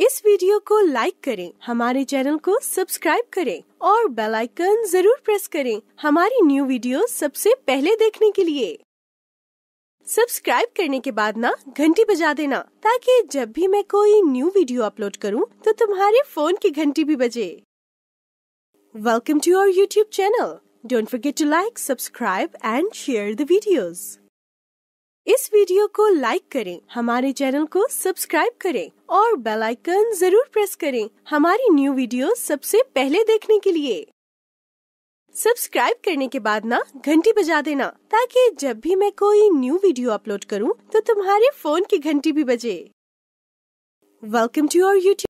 इस वीडियो को लाइक करें हमारे चैनल को सब्सक्राइब करें और बेल आइकन जरूर प्रेस करें हमारी न्यू वीडियो सबसे पहले देखने के लिए सब्सक्राइब करने के बाद ना घंटी बजा देना ताकि जब भी मैं कोई न्यू वीडियो अपलोड करूं तो तुम्हारे फोन की घंटी भी बजे welcome to your YouTube channel don't forget to like subscribe and share the इस वीडियो को लाइक करें हमारे चैनल को सब्सक्राइब करें और बेल आइकन जरूर प्रेस करें हमारी न्यू वीडियो सबसे पहले देखने के लिए सब्सक्राइब करने के बाद ना घंटी बजा देना ताकि जब भी मैं कोई न्यू वीडियो अपलोड करूं तो तुम्हारे फोन की घंटी भी बजे वेलकम टू योर यूट्यूब